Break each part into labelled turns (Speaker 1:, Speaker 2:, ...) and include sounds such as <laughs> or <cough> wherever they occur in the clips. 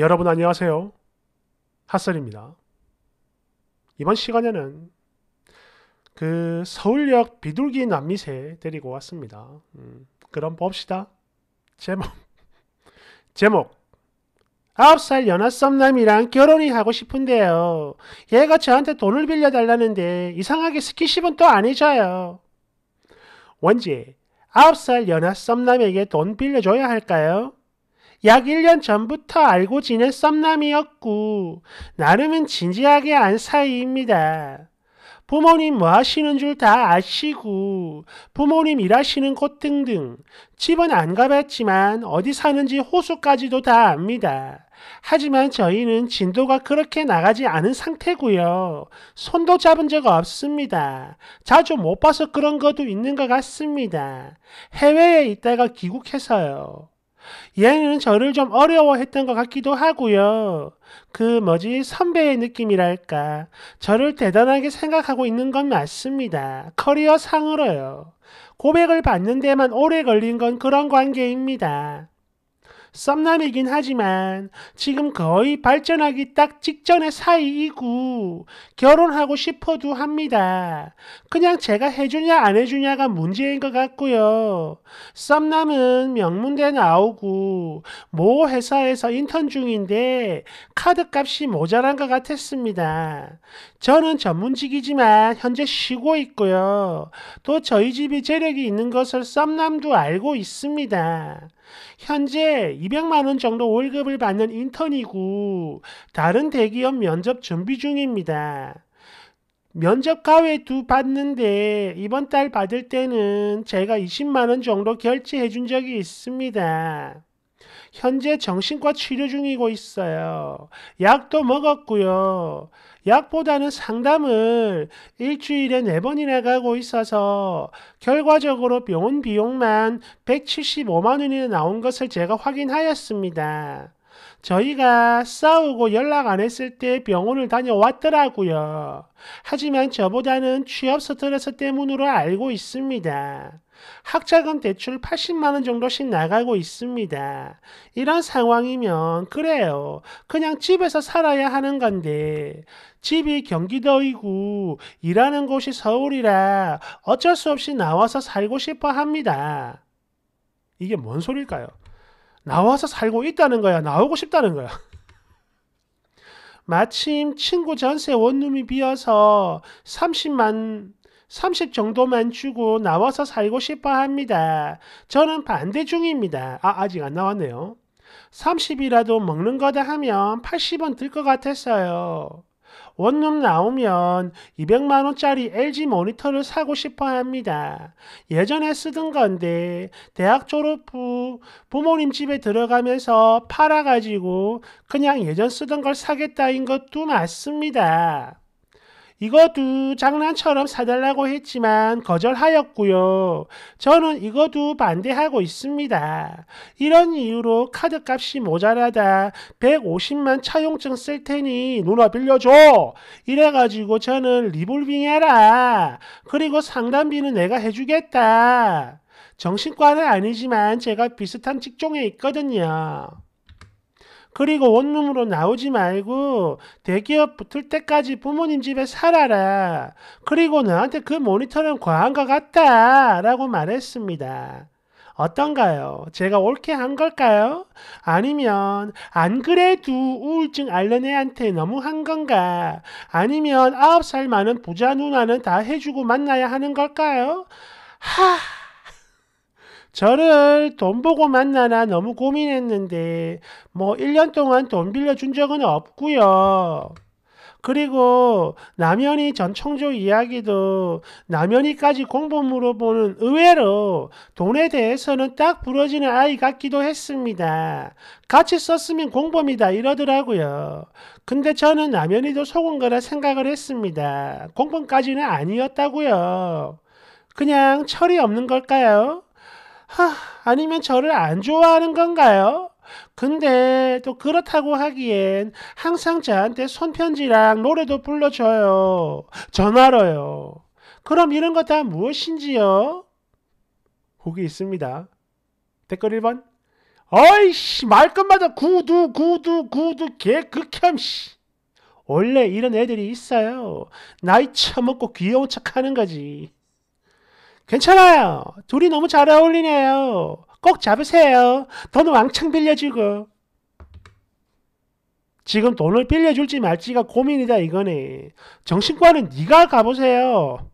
Speaker 1: 여러분 안녕하세요. 핫설입니다. 이번 시간에는 그 서울역 비둘기 난미새 데리고 왔습니다. 음, 그럼 봅시다. 제목 <laughs> 제목 9살 연하썸남이랑 결혼이 하고 싶은데요. 얘가 저한테 돈을 빌려달라는데 이상하게 스킨십은 또 안 해줘요. 원지, 9살 연하썸남에게 돈 빌려줘야 할까요? 약 1년 전부터 알고 지낸 썸남이었고 나름은 진지하게 안 사이입니다. 부모님 뭐 하시는 줄 다 아시고 부모님 일하시는 곳 등등 집은 안 가봤지만 어디 사는지 호수까지도 다 압니다. 하지만 저희는 진도가 그렇게 나가지 않은 상태고요. 손도 잡은 적 없습니다. 자주 못 봐서 그런 것도 있는 것 같습니다. 해외에 있다가 귀국해서요. 얘는 저를 좀 어려워했던 것 같기도 하고요. 그 뭐지 선배의 느낌이랄까. 저를 대단하게 생각하고 있는 건 맞습니다. 커리어 상으로요. 고백을 받는 데만 오래 걸린 건 그런 관계입니다. 썸남이긴 하지만 지금 거의 발전하기 딱 직전의 사이이고 결혼하고 싶어도 합니다. 그냥 제가 해주냐 안 해주냐가 문제인 것 같고요. 썸남은 명문대 나오고 모 회사에서 인턴 중인데 카드값이 모자란 것 같았습니다. 저는 전문직이지만 현재 쉬고 있고요. 또 저희 집이 재력이 있는 것을 썸남도 알고 있습니다. 현재 200만 원 정도 월급을 받는 인턴이고 다른 대기업 면접 준비 중입니다. 면접 가외 두 받는데 이번 달 받을 때는 제가 20만 원 정도 결제해 준 적이 있습니다. 현재 정신과 치료 중이고 있어요. 약도 먹었고요. 약보다는 상담을 일주일에 네번이나 가고 있어서 결과적으로 병원 비용만 175만 원이 나온 것을 제가 확인하였습니다. 저희가 싸우고 연락 안 했을 때 병원을 다녀왔더라고요. 하지만 저보다는 취업 스트레스 때문으로 알고 있습니다. 학자금 대출 80만 원 정도씩 나가고 있습니다. 이런 상황이면 그래요. 그냥 집에서 살아야 하는 건데 집이 경기도이고 일하는 곳이 서울이라 어쩔 수 없이 나와서 살고 싶어 합니다. 이게 뭔 소릴까요? 나와서 살고 있다는 거야. 나오고 싶다는 거야. <laughs> 마침 친구 전세 원룸이 비어서 30만 30 정도만 주고 나와서 살고 싶어 합니다. 저는 반대 중입니다. 아, 아직 안 나왔네요. 30이라도 먹는 거다 하면 80원 들 것 같았어요. 원룸 나오면 200만원짜리 LG 모니터를 사고 싶어 합니다. 예전에 쓰던 건데, 대학 졸업 후 부모님 집에 들어가면서 팔아가지고 그냥 예전 쓰던 걸 사겠다인 것도 맞습니다. 이것도 장난처럼 사달라고 했지만 거절하였고요. 저는 이것도 반대하고 있습니다. 이런 이유로 카드값이 모자라다. 150만 차용증 쓸 테니 누나 빌려줘. 이래가지고 저는 리볼빙 해라. 그리고 상담비는 내가 해주겠다. 정신과는 아니지만 제가 비슷한 직종에 있거든요. 그리고 원룸으로 나오지 말고 대기업 붙을 때까지 부모님 집에 살아라. 그리고 나한테 그 모니터는 과한 것 같다. 라고 말했습니다. 어떤가요? 제가 옳게 한 걸까요? 아니면 안 그래도 우울증 앓는 애한테 너무 한 건가? 아니면 아홉 살 많은 부자 누나는 다 해주고 만나야 하는 걸까요? 하... 저를 돈 보고 만나나 너무 고민했는데 뭐 1년 동안 돈 빌려준 적은 없고요. 그리고 남연이 전청조 이야기도 남연이까지 공부 물어보는 의외로 돈에 대해서는 딱 부러지는 아이 같기도 했습니다. 같이 썼으면 공범이다 이러더라고요. 근데 저는 남연이도 속은 거라 생각을 했습니다. 공범까지는 아니었다고요. 그냥 철이 없는 걸까요? 하, 아니면 저를 안 좋아하는 건가요? 근데 또 그렇다고 하기엔 항상 저한테 손편지랑 노래도 불러줘요. 전화로요. 그럼 이런 거 다 무엇인지요? 보기 있습니다. 댓글 1번. 어이씨, 말끝마다 구두, 구두, 구두, 개 극혐, 씨. 원래 이런 애들이 있어요. 나이 처먹고 귀여운 척 하는 거지. 괜찮아요. 둘이 너무 잘 어울리네요. 꼭 잡으세요. 돈 왕창 빌려주고. 지금 돈을 빌려줄지 말지가 고민이다 이거네. 정신과는 네가 가보세요.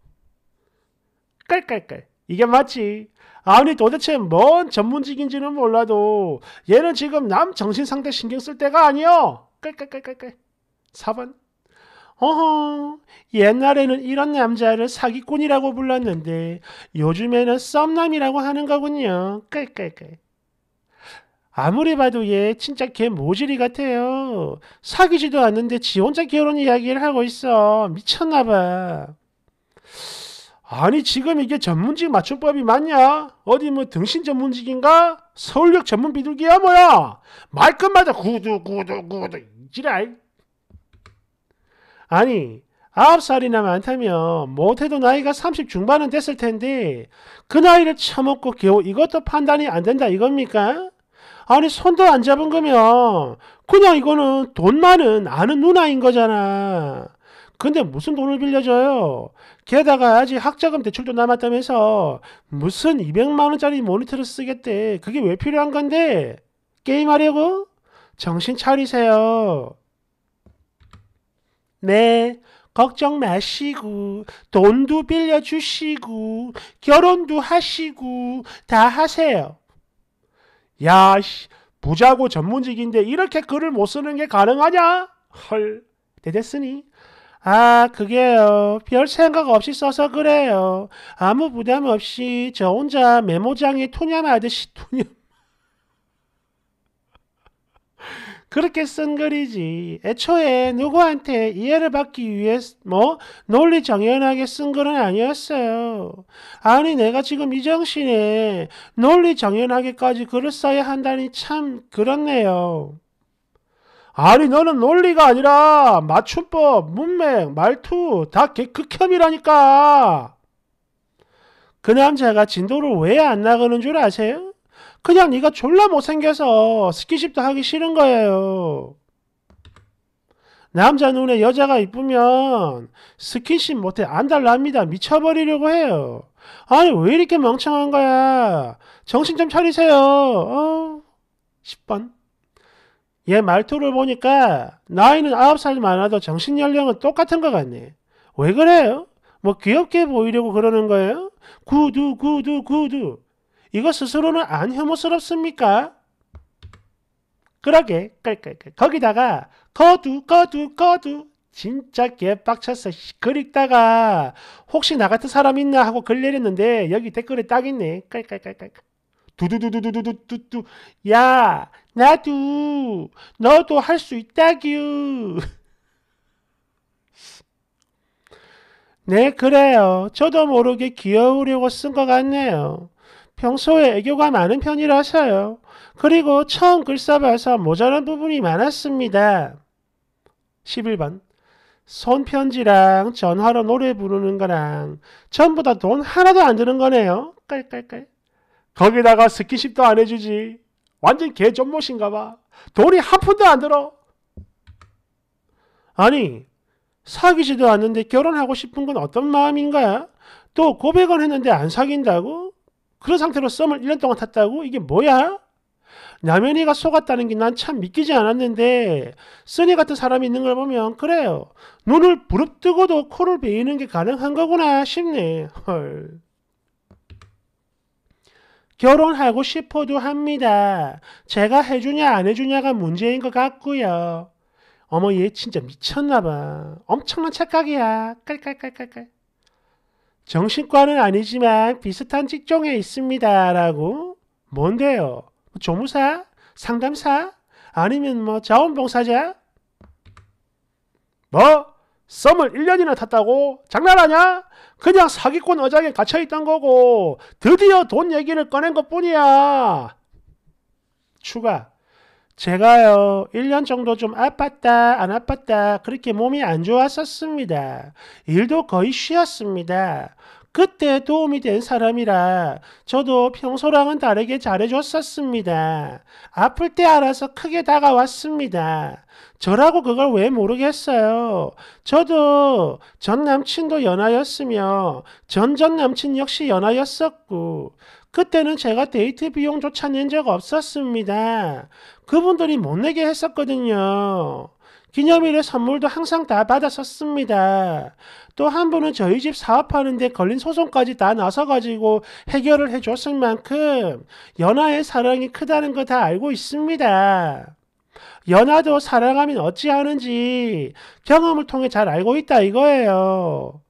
Speaker 1: 깔깔깔. 이게 맞지? 아니 도대체 뭔 전문직인지는 몰라도 얘는 지금 남 정신상태 신경 쓸 때가 아니요. 깔깔깔깔깔. 4번. 어허, 옛날에는 이런 남자를 사기꾼이라고 불렀는데 요즘에는 썸남이라고 하는 거군요. 깔깔깔. 아무리 봐도 얘 진짜 개 모질이 같아요. 사귀지도 않는데 지 혼자 결혼 이야기를 하고 있어. 미쳤나 봐. 아니 지금 이게 전문직 맞춤법이 맞냐? 어디 뭐 등신 전문직인가? 서울역 전문 비둘기야 뭐야? 말끝마다 구두 구두 구두 이 지랄. 아니 9살이나 많다면 못해도 나이가 30 중반은 됐을 텐데 그 나이를 처먹고 겨우 이것도 판단이 안 된다 이겁니까? 아니 손도 안 잡은 거면 그냥 이거는 돈 많은 아는 누나인 거잖아. 근데 무슨 돈을 빌려줘요? 게다가 아직 학자금 대출도 남았다면서 무슨 200만원짜리 모니터를 쓰겠대. 그게 왜 필요한 건데? 게임하려고? 정신 차리세요. 네, 걱정 마시고, 돈도 빌려주시고, 결혼도 하시고, 다 하세요. 야, 씨, 부자고 전문직인데 이렇게 글을 못 쓰는 게 가능하냐? 헐, 대댔으니. 아, 그게요. 별 생각 없이 써서 그래요. 아무 부담 없이 저 혼자 메모장에 토냠하듯이 토냠. 그렇게 쓴 글이지. 애초에 누구한테 이해를 받기 위해 뭐 논리 정연하게 쓴 글은 아니었어요. 아니 내가 지금 이 정신에 논리 정연하게까지 글을 써야 한다니 참 그렇네요. 아니 너는 논리가 아니라 맞춤법, 문맥, 말투 다 개, 극혐이라니까. 그 남자가 진도를 왜 안 나가는 줄 아세요? 그냥 네가 졸라 못생겨서 스킨십도 하기 싫은 거예요. 남자 눈에 여자가 이쁘면 스킨십 못해 안달납니다. 미쳐버리려고 해요. 아니 왜 이렇게 멍청한 거야. 정신 좀 차리세요. 어? 10번 얘 말투를 보니까 나이는 9살 많아도 정신 연령은 똑같은 것 같네. 왜 그래요? 뭐 귀엽게 보이려고 그러는 거예요? 구두 구두 구두 이거 스스로는 안 혐오스럽습니까? 그러게 깔깔깔 거기다가 거두 거두 거두 진짜 개빡쳤어 글 읽다가 혹시 나 같은 사람 있나 하고 글 내렸는데 여기 댓글에 딱 있네 깔깔깔깔 두두두두두두두두 야 나도 너도 할 수 있다규 네 그래요 저도 모르게 귀여우려고 쓴 것 같네요 평소에 애교가 많은 편이라서요. 그리고 처음 글 써봐서 모자란 부분이 많았습니다. 11번. 손편지랑 전화로 노래 부르는 거랑 전부 다 돈 하나도 안 드는 거네요. 깔깔깔. 거기다가 스킨십도 안 해주지. 완전 개존못인가 봐. 돈이 한 푼도 안 들어. 아니, 사귀지도 않는데 결혼하고 싶은 건 어떤 마음인가? 또 고백은 했는데 안 사귄다고? 그런 상태로 썸을 1년 동안 탔다고? 이게 뭐야? 남연이가 속았다는 게 난 참 믿기지 않았는데 써니 같은 사람이 있는 걸 보면 그래요. 눈을 부릅뜨고도 코를 베이는 게 가능한 거구나 싶네. 헐. 결혼하고 싶어도 합니다. 제가 해주냐 안 해주냐가 문제인 것 같고요. 어머 얘 진짜 미쳤나봐. 엄청난 착각이야. 깔깔깔깔깔. 정신과는 아니지만 비슷한 직종에 있습니다. 라고 뭔데요? 뭐 조무사? 상담사? 아니면 뭐 자원봉사자? 뭐? 썸을 1년이나 탔다고? 장난하냐? 그냥 사기꾼 어장에 갇혀있던 거고 드디어 돈 얘기를 꺼낸 것뿐이야. 추가 제가요, 1년 정도 좀 아팠다, 안 아팠다, 그렇게 몸이 안 좋았었습니다. 일도 거의 쉬었습니다. 그때 도움이 된 사람이라 저도 평소랑은 다르게 잘해줬었습니다. 아플 때 알아서 크게 다가왔습니다. 저라고 그걸 왜 모르겠어요. 저도 전 남친도 연하였으며 전 전 남친 역시 연하였었고 그때는 제가 데이트 비용조차 낸 적 없었습니다. 그분들이 못 내게 했었거든요. 기념일에 선물도 항상 다 받았었습니다. 또 한 분은 저희 집 사업하는데 걸린 소송까지 다 나서가지고 해결을 해줬을 만큼 연하의 사랑이 크다는 거 다 알고 있습니다. 연하도 사랑하면 어찌하는지 경험을 통해 잘 알고 있다 이거예요.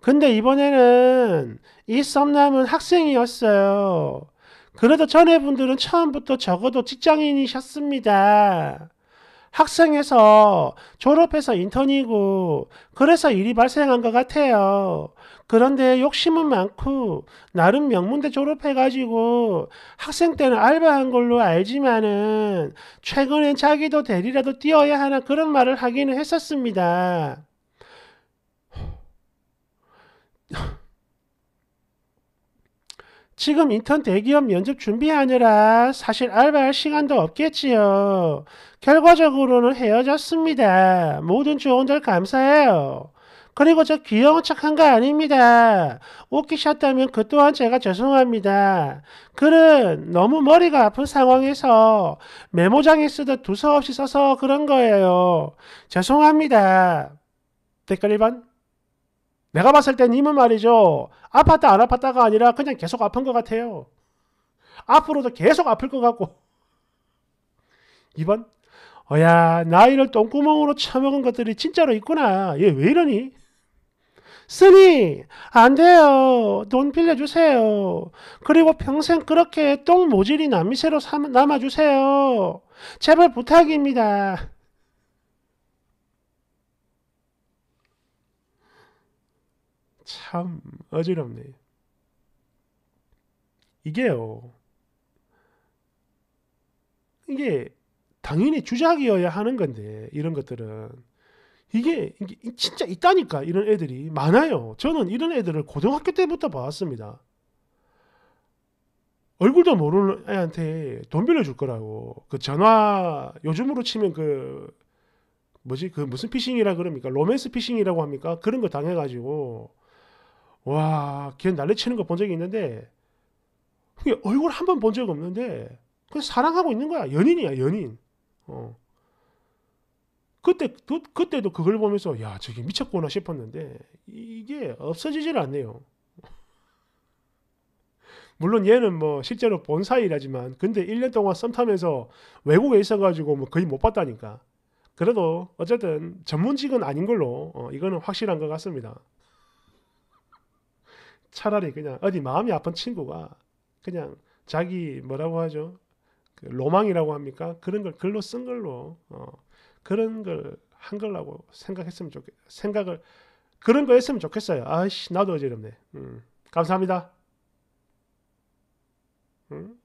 Speaker 1: 근데 이번에는 이 썸남은 학생이었어요. 그래도 전에 분들은 처음부터 적어도 직장인이셨습니다. 학생에서 졸업해서 인턴이고 그래서 일이 발생한 것 같아요. 그런데 욕심은 많고 나름 명문대 졸업해가지고 학생 때는 알바한 걸로 알지만은 최근엔 자기도 대리라도 뛰어야 하나 그런 말을 하기는 했었습니다. 지금 인턴 대기업 면접 준비하느라 사실 알바할 시간도 없겠지요. 결과적으로는 헤어졌습니다. 모든 조언들 감사해요. 그리고 저 귀여운 척한 거 아닙니다. 웃기셨다면 그 또한 제가 죄송합니다. 글은 너무 머리가 아픈 상황에서 메모장에 쓰듯 두서없이 써서 그런 거예요. 죄송합니다. 댓글 1번. 내가 봤을 때 님은 말이죠. 아팠다 안 아팠다가 아니라 그냥 계속 아픈 것 같아요. 앞으로도 계속 아플 것 같고. 2번 어야 나이를 똥구멍으로 쳐먹은 것들이 진짜로 있구나. 얘 왜 이러니? 쓰니 안 돼요. 돈 빌려주세요. 그리고 평생 그렇게 똥 모질이 남미새로 남아주세요. 제발 부탁입니다. 참 어지럽네. 이게요. 이게 당연히 주작이어야 하는 건데 이런 것들은 이게, 이게 진짜 있다니까 이런 애들이 많아요. 저는 이런 애들을 고등학교 때부터 봐왔습니다. 얼굴도 모르는 애한테 돈 빌려줄 거라고 그 전화 요즘으로 치면 그 뭐지 그 무슨 피싱이라 그럽니까 로맨스 피싱이라고 합니까 그런 거 당해가지고 와, 걔날리치는거 본 적이 있는데 그게 얼굴 한 번 본 적 없는데 그 사랑하고 있는 거야. 연인이야, 연인. 어. 그때 그, 그때도 그걸 보면서 야, 저게 미쳤구나 싶었는데 이게 없어지질 않네요. <laughs> 물론 얘는 뭐 실제로 본 사이라지만 근데 1년 동안 썸 타면서 외국에 있어가지고 뭐 거의 못 봤다니까. 그래도 어쨌든 전문직은 아닌 걸로 어, 이거는 확실한 것 같습니다. 차라리 그냥 어디 마음이 아픈 친구가 그냥 자기 뭐라고 하죠? 그 로망이라고 합니까? 그런 걸 글로 쓴 걸로 어, 그런 걸 한 걸라고 생각했으면 좋겠 생각을 그런 거 했으면 좋겠어요. 아씨 나도 어지럽네. 음, 감사합니다. 음?